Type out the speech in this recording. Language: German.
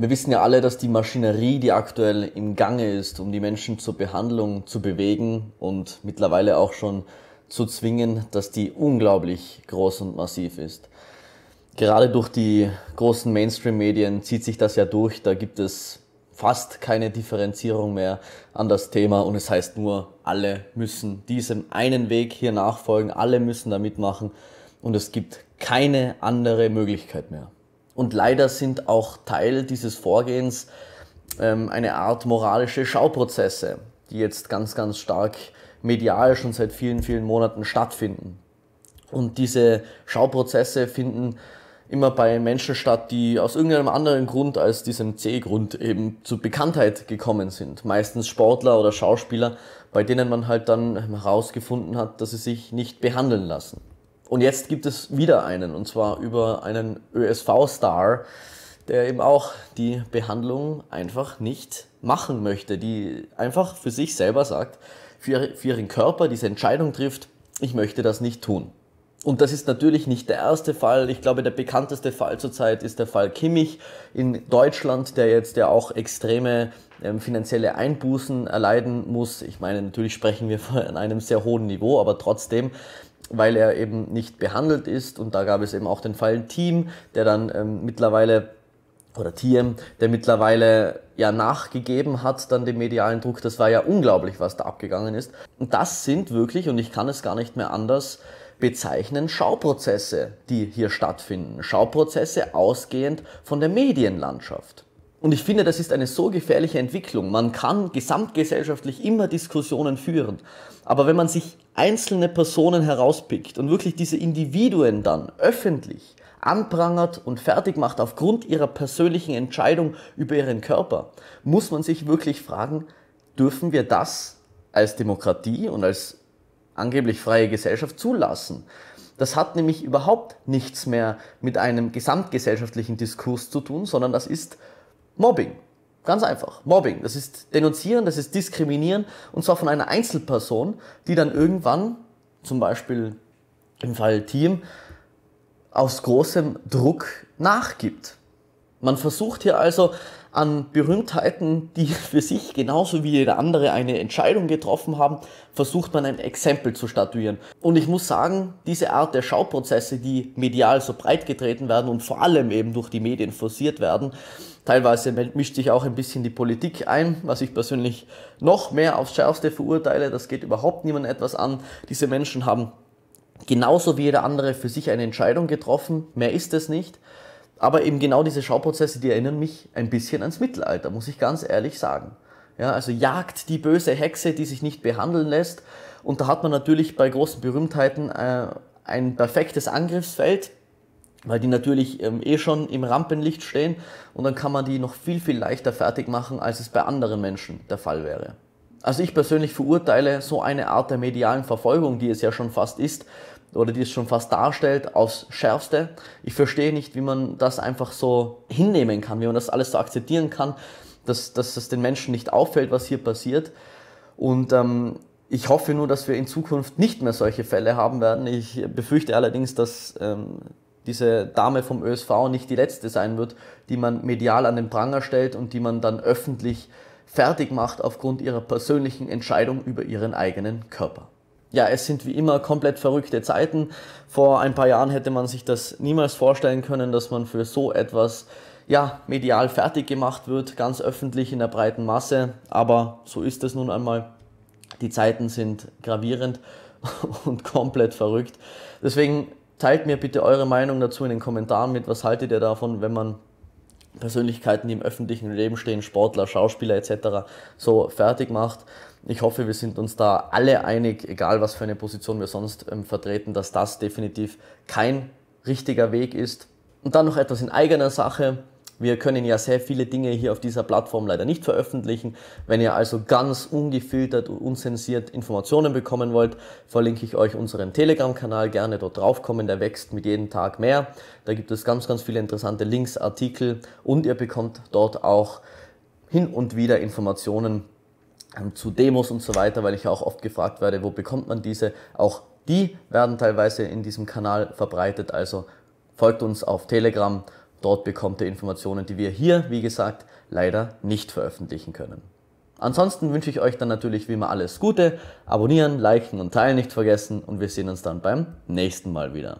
Wir wissen ja alle, dass die Maschinerie, die aktuell im Gange ist, um die Menschen zur Behandlung zu bewegen und mittlerweile auch schon zu zwingen, dass die unglaublich groß und massiv ist. Gerade durch die großen Mainstream-Medien zieht sich das ja durch. Da gibt es fast keine Differenzierung mehr an das Thema und es heißt nur, alle müssen diesem einen Weg hier nachfolgen, alle müssen da mitmachen und es gibt keine andere Möglichkeit mehr. Und leider sind auch Teil dieses Vorgehens ähm, eine Art moralische Schauprozesse, die jetzt ganz, ganz stark medial schon seit vielen, vielen Monaten stattfinden. Und diese Schauprozesse finden immer bei Menschen statt, die aus irgendeinem anderen Grund als diesem C-Grund eben zu Bekanntheit gekommen sind. Meistens Sportler oder Schauspieler, bei denen man halt dann herausgefunden hat, dass sie sich nicht behandeln lassen. Und jetzt gibt es wieder einen, und zwar über einen ÖSV-Star, der eben auch die Behandlung einfach nicht machen möchte, die einfach für sich selber sagt, für, für ihren Körper diese Entscheidung trifft, ich möchte das nicht tun. Und das ist natürlich nicht der erste Fall. Ich glaube, der bekannteste Fall zurzeit ist der Fall Kimmich in Deutschland, der jetzt ja auch extreme ähm, finanzielle Einbußen erleiden muss. Ich meine, natürlich sprechen wir von einem sehr hohen Niveau, aber trotzdem weil er eben nicht behandelt ist. Und da gab es eben auch den Fall Team, der dann ähm, mittlerweile oder TM, der mittlerweile ja nachgegeben hat, dann dem medialen Druck. Das war ja unglaublich, was da abgegangen ist. Und das sind wirklich, und ich kann es gar nicht mehr anders bezeichnen, Schauprozesse, die hier stattfinden. Schauprozesse ausgehend von der Medienlandschaft. Und ich finde, das ist eine so gefährliche Entwicklung. Man kann gesamtgesellschaftlich immer Diskussionen führen, aber wenn man sich einzelne Personen herauspickt und wirklich diese Individuen dann öffentlich anprangert und fertig macht aufgrund ihrer persönlichen Entscheidung über ihren Körper, muss man sich wirklich fragen, dürfen wir das als Demokratie und als angeblich freie Gesellschaft zulassen? Das hat nämlich überhaupt nichts mehr mit einem gesamtgesellschaftlichen Diskurs zu tun, sondern das ist Mobbing. Ganz einfach. Mobbing. Das ist denunzieren, das ist diskriminieren und zwar von einer Einzelperson, die dann irgendwann, zum Beispiel im Fall Team, aus großem Druck nachgibt. Man versucht hier also an Berühmtheiten, die für sich genauso wie jeder andere eine Entscheidung getroffen haben, versucht man ein Exempel zu statuieren. Und ich muss sagen, diese Art der Schauprozesse, die medial so breit getreten werden und vor allem eben durch die Medien forciert werden, Teilweise mischt sich auch ein bisschen die Politik ein, was ich persönlich noch mehr aufs Schärfste verurteile. Das geht überhaupt niemandem etwas an. Diese Menschen haben genauso wie jeder andere für sich eine Entscheidung getroffen. Mehr ist es nicht. Aber eben genau diese Schauprozesse, die erinnern mich ein bisschen ans Mittelalter, muss ich ganz ehrlich sagen. Ja, also jagt die böse Hexe, die sich nicht behandeln lässt. Und da hat man natürlich bei großen Berühmtheiten äh, ein perfektes Angriffsfeld, weil die natürlich ähm, eh schon im Rampenlicht stehen und dann kann man die noch viel, viel leichter fertig machen, als es bei anderen Menschen der Fall wäre. Also ich persönlich verurteile so eine Art der medialen Verfolgung, die es ja schon fast ist oder die es schon fast darstellt, aufs schärfste. Ich verstehe nicht, wie man das einfach so hinnehmen kann, wie man das alles so akzeptieren kann, dass, dass es den Menschen nicht auffällt, was hier passiert. Und ähm, ich hoffe nur, dass wir in Zukunft nicht mehr solche Fälle haben werden. Ich befürchte allerdings, dass ähm, diese Dame vom ÖSV nicht die letzte sein wird, die man medial an den Pranger stellt und die man dann öffentlich fertig macht aufgrund ihrer persönlichen Entscheidung über ihren eigenen Körper. Ja, es sind wie immer komplett verrückte Zeiten. Vor ein paar Jahren hätte man sich das niemals vorstellen können, dass man für so etwas ja, medial fertig gemacht wird, ganz öffentlich in der breiten Masse, aber so ist es nun einmal. Die Zeiten sind gravierend und komplett verrückt. Deswegen Teilt mir bitte eure Meinung dazu in den Kommentaren mit. Was haltet ihr davon, wenn man Persönlichkeiten, die im öffentlichen Leben stehen, Sportler, Schauspieler etc., so fertig macht? Ich hoffe, wir sind uns da alle einig, egal was für eine Position wir sonst ähm, vertreten, dass das definitiv kein richtiger Weg ist. Und dann noch etwas in eigener Sache. Wir können ja sehr viele Dinge hier auf dieser Plattform leider nicht veröffentlichen. Wenn ihr also ganz ungefiltert und unzensiert Informationen bekommen wollt, verlinke ich euch unseren Telegram-Kanal gerne dort draufkommen. Der wächst mit jedem Tag mehr. Da gibt es ganz, ganz viele interessante Links, Artikel und ihr bekommt dort auch hin und wieder Informationen ähm, zu Demos und so weiter, weil ich ja auch oft gefragt werde, wo bekommt man diese? Auch die werden teilweise in diesem Kanal verbreitet, also folgt uns auf Telegram Dort bekommt ihr Informationen, die wir hier, wie gesagt, leider nicht veröffentlichen können. Ansonsten wünsche ich euch dann natürlich wie immer alles Gute, abonnieren, liken und teilen nicht vergessen und wir sehen uns dann beim nächsten Mal wieder.